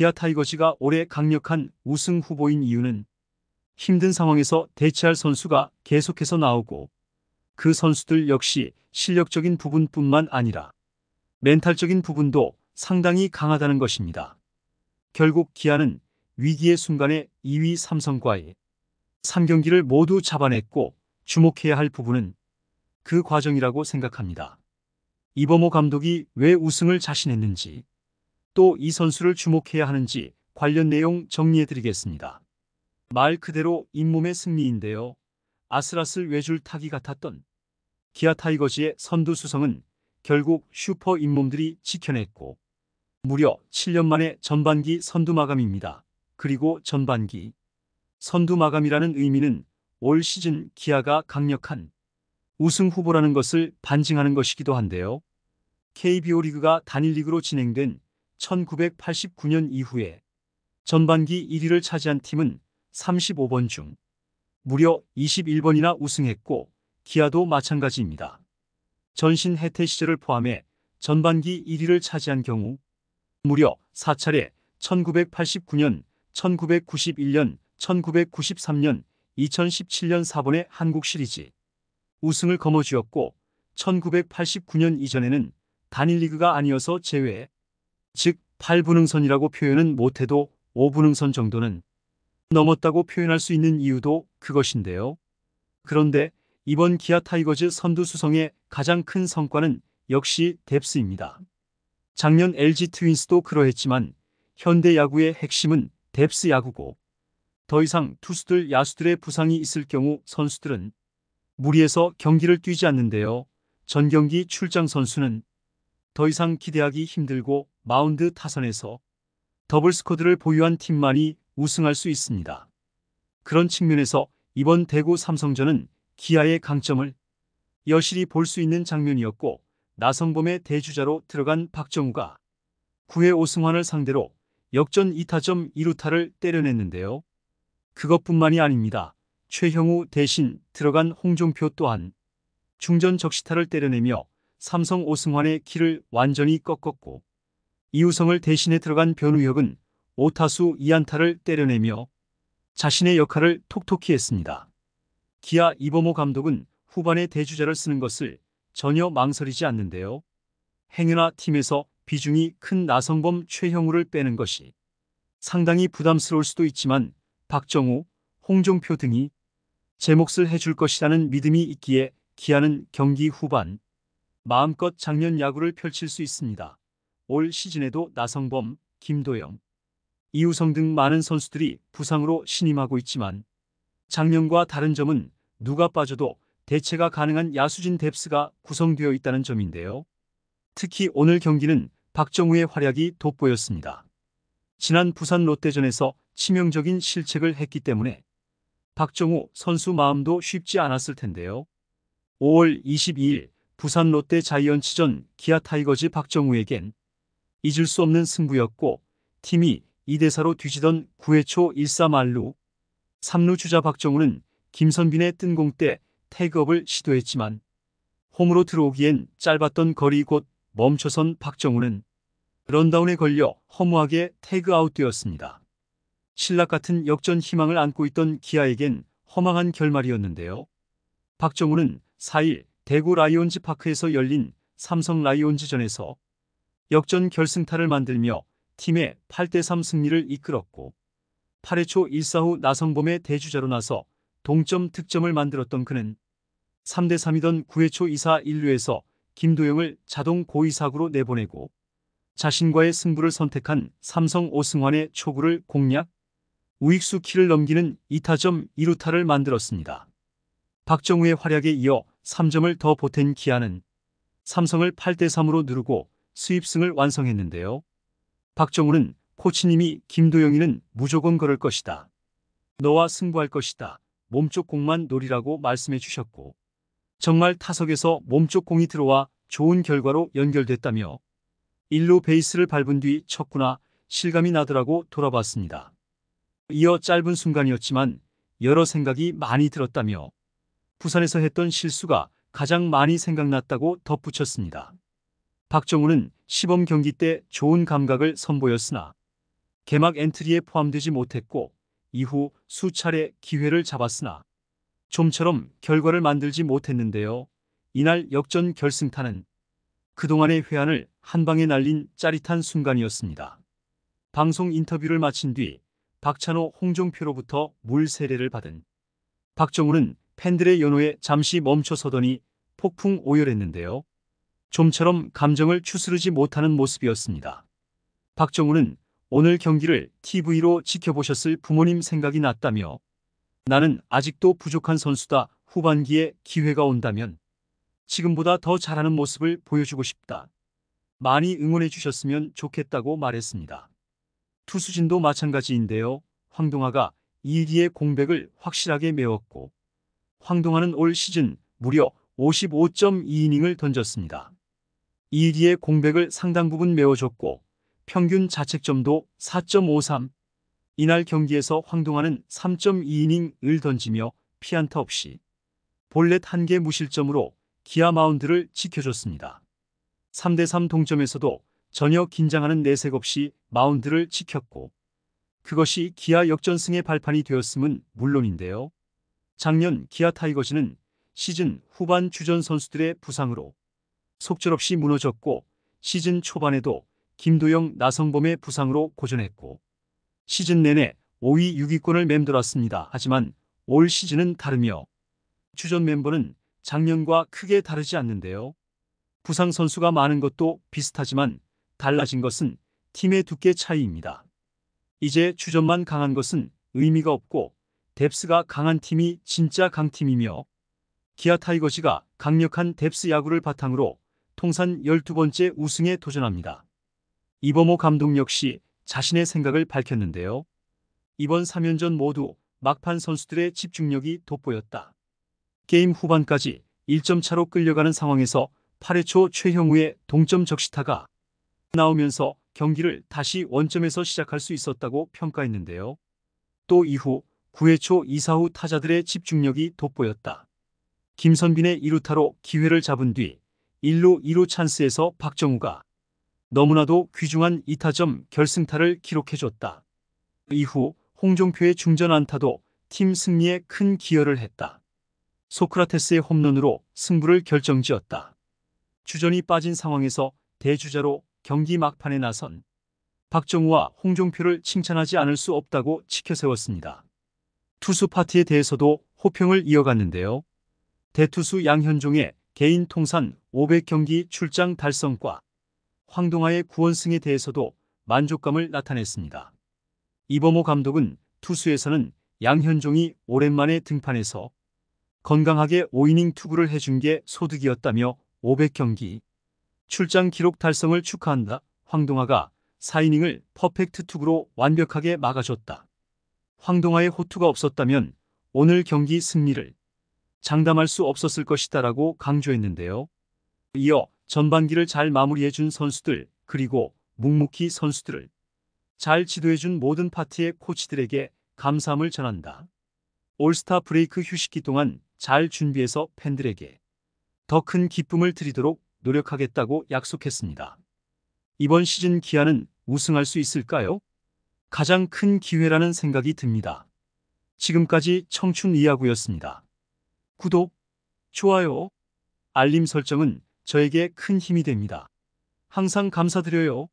기아 타이거즈가 올해 강력한 우승 후보인 이유는 힘든 상황에서 대체할 선수가 계속해서 나오고 그 선수들 역시 실력적인 부분뿐만 아니라 멘탈적인 부분도 상당히 강하다는 것입니다. 결국 기아는 위기의 순간에 2위 삼성과의 3경기를 모두 잡아냈고 주목해야 할 부분은 그 과정이라고 생각합니다. 이범호 감독이 왜 우승을 자신했는지 또이 선수를 주목해야 하는지 관련 내용 정리해드리겠습니다. 말 그대로 잇몸의 승리인데요. 아슬아슬 외줄 타기 같았던 기아 타이거즈의 선두 수성은 결국 슈퍼 잇몸들이 지켜냈고 무려 7년 만에 전반기 선두 마감입니다. 그리고 전반기 선두 마감이라는 의미는 올 시즌 기아가 강력한 우승 후보라는 것을 반증하는 것이기도 한데요. KBO 리그가 단일 리그로 진행된 1989년 이후에 전반기 1위를 차지한 팀은 35번 중 무려 21번이나 우승했고 기아도 마찬가지입니다. 전신 해태 시절을 포함해 전반기 1위를 차지한 경우 무려 4차례 1989년, 1991년, 1993년, 2017년 4번의 한국 시리즈 우승을 거머쥐었고 1989년 이전에는 단일 리그가 아니어서 제외해 즉 8분응선이라고 표현은 못해도 5분응선 정도는 넘었다고 표현할 수 있는 이유도 그것인데요. 그런데 이번 기아 타이거즈 선두 수성의 가장 큰 성과는 역시 뎁스입니다. 작년 LG 트윈스도 그러했지만 현대 야구의 핵심은 뎁스 야구고 더 이상 투수들 야수들의 부상이 있을 경우 선수들은 무리해서 경기를 뛰지 않는데요. 전경기 출장 선수는 더 이상 기대하기 힘들고 마운드 타선에서 더블 스코드를 보유한 팀만이 우승할 수 있습니다. 그런 측면에서 이번 대구 삼성전은 기아의 강점을 여실히 볼 수 있는 장면이었고 나성범의 대주자로 들어간 박정우가 9회 오승환을 상대로 역전 2타점 1루타를 때려냈는데요. 그것뿐만이 아닙니다. 최형우 대신 들어간 홍종표 또한 중전 적시타를 때려내며 삼성 오승환의 키를 완전히 꺾었고 이우성을 대신해 들어간 변우혁은 오타수이안타를 때려내며 자신의 역할을 톡톡히 했습니다. 기아 이범호 감독은 후반에 대주자를 쓰는 것을 전혀 망설이지 않는데요. 행여나 팀에서 비중이 큰 나성범 최형우를 빼는 것이 상당히 부담스러울 수도 있지만 박정우, 홍종표 등이 제 몫을 해줄 것이라는 믿음이 있기에 기아는 경기 후반 마음껏 작년 야구를 펼칠 수 있습니다. 올 시즌에도 나성범, 김도영, 이우성 등 많은 선수들이 부상으로 신임하고 있지만 작년과 다른 점은 누가 빠져도 대체가 가능한 야수진 뎁스가 구성되어 있다는 점인데요. 특히 오늘 경기는 박정우의 활약이 돋보였습니다. 지난 부산 롯데전에서 치명적인 실책을 했기 때문에 박정우 선수 마음도 쉽지 않았을 텐데요. 5월 22일 부산 롯데 자이언츠전 기아 타이거즈 박정우에겐 잊을 수 없는 승부였고 팀이 2대4로 뒤지던 9회 초 1사 말루 3루 주자 박정우는 김선빈의 뜬공 때 태그업을 시도했지만 홈으로 들어오기엔 짧았던 거리 곳 멈춰선 박정우는 런다운에 걸려 허무하게 태그아웃되었습니다. 신락 같은 역전 희망을 안고 있던 기아에겐 허망한 결말이었는데요. 박정우는 4일 대구 라이온즈 파크에서 열린 삼성 라이온즈전에서 역전 결승타를 만들며 팀의 8대3 승리를 이끌었고 8회 초 1사 후 나성범의 대주자로 나서 동점 득점을 만들었던 그는 3대3이던 9회 초 2사 1루에서 김도영을 자동 고의사구로 내보내고 자신과의 승부를 선택한 삼성 오승환의 초구를 공략, 우익수 키를 넘기는 2타점 2루타를 만들었습니다. 박정우의 활약에 이어 3점을 더 보탠 기아는 삼성을 8대3으로 누르고 수입승을 완성했는데요. 박정우는 코치님이 김도영이는 무조건 걸을 것이다. 너와 승부할 것이다. 몸쪽 공만 노리라고 말씀해 주셨고 정말 타석에서 몸쪽 공이 들어와 좋은 결과로 연결됐다며 일루 베이스를 밟은 뒤 쳤구나 실감이 나더라고 돌아봤습니다. 이어 짧은 순간이었지만 여러 생각이 많이 들었다며 부산에서 했던 실수가 가장 많이 생각났다고 덧붙였습니다. 박정우는 시범 경기 때 좋은 감각을 선보였으나 개막 엔트리에 포함되지 못했고 이후 수차례 기회를 잡았으나 좀처럼 결과를 만들지 못했는데요. 이날 역전 결승타는 그동안의 회한을 한방에 날린 짜릿한 순간이었습니다. 방송 인터뷰를 마친 뒤 박찬호 홍종표로부터 물 세례를 받은 박정우는 팬들의 연호에 잠시 멈춰서더니 폭풍 오열했는데요. 좀처럼 감정을 추스르지 못하는 모습이었습니다. 박정우는 오늘 경기를 TV로 지켜보셨을 부모님 생각이 났다며 나는 아직도 부족한 선수다 후반기에 기회가 온다면 지금보다 더 잘하는 모습을 보여주고 싶다. 많이 응원해 주셨으면 좋겠다고 말했습니다. 투수진도 마찬가지인데요. 황동아가 2위의 공백을 확실하게 메웠고 황동아는올 시즌 무려 55.2이닝을 던졌습니다. 1기의 공백을 상당 부분 메워줬고 평균 자책점도 4.53, 이날 경기에서 황동하는 3.2이닝을 던지며 피안타 없이 볼넷 한 개 무실점으로 기아 마운드를 지켜줬습니다. 3대3 동점에서도 전혀 긴장하는 내색 없이 마운드를 지켰고 그것이 기아 역전승의 발판이 되었음은 물론인데요. 작년 기아 타이거즈는 시즌 후반 주전 선수들의 부상으로 속절없이 무너졌고 시즌 초반에도 김도영, 나성범의 부상으로 고전했고 시즌 내내 5위 6위권을 맴돌았습니다. 하지만 올 시즌은 다르며 주전 멤버는 작년과 크게 다르지 않는데요. 부상 선수가 많은 것도 비슷하지만 달라진 것은 팀의 두께 차이입니다. 이제 주전만 강한 것은 의미가 없고 뎁스가 강한 팀이 진짜 강팀이며 기아 타이거즈가 강력한 뎁스 야구를 바탕으로 통산 12번째 우승에 도전합니다. 이범호 감독 역시 자신의 생각을 밝혔는데요. 이번 3연전 모두 막판 선수들의 집중력이 돋보였다. 게임 후반까지 1점 차로 끌려가는 상황에서 8회 초 최형우의 동점 적시타가 나오면서 경기를 다시 원점에서 시작할 수 있었다고 평가했는데요. 또 이후 9회 초 이사후 타자들의 집중력이 돋보였다. 김선빈의 1루타로 기회를 잡은 뒤 1루 2루 찬스에서 박정우가 너무나도 귀중한 2타점 결승타를 기록해줬다. 이후 홍종표의 중전 안타도 팀 승리에 큰 기여를 했다. 소크라테스의 홈런으로 승부를 결정지었다. 주전이 빠진 상황에서 대주자로 경기 막판에 나선 박정우와 홍종표를 칭찬하지 않을 수 없다고 치켜세웠습니다. 투수 파티에 대해서도 호평을 이어갔는데요. 대투수 양현종의 개인 통산 500경기 출장 달성과 황동아의 구원승에 대해서도 만족감을 나타냈습니다. 이범호 감독은 투수에서는 양현종이 오랜만에 등판해서 건강하게 5이닝 투구를 해준 게 소득이었다며 500경기 출장 기록 달성을 축하한다. 황동아가 4이닝을 퍼펙트 투구로 완벽하게 막아줬다. 황동아의 호투가 없었다면 오늘 경기 승리를 장담할 수 없었을 것이다라고 강조했는데요. 이어 전반기를 잘 마무리해준 선수들 그리고 묵묵히 선수들을 잘 지도해준 모든 파티의 코치들에게 감사함을 전한다. 올스타 브레이크 휴식기 동안 잘 준비해서 팬들에게 더 큰 기쁨을 드리도록 노력하겠다고 약속했습니다. 이번 시즌 기아는 우승할 수 있을까요? 가장 큰 기회라는 생각이 듭니다. 지금까지 청춘 이야구였습니다. 구독, 좋아요, 알림 설정은 저에게 큰 힘이 됩니다. 항상 감사드려요.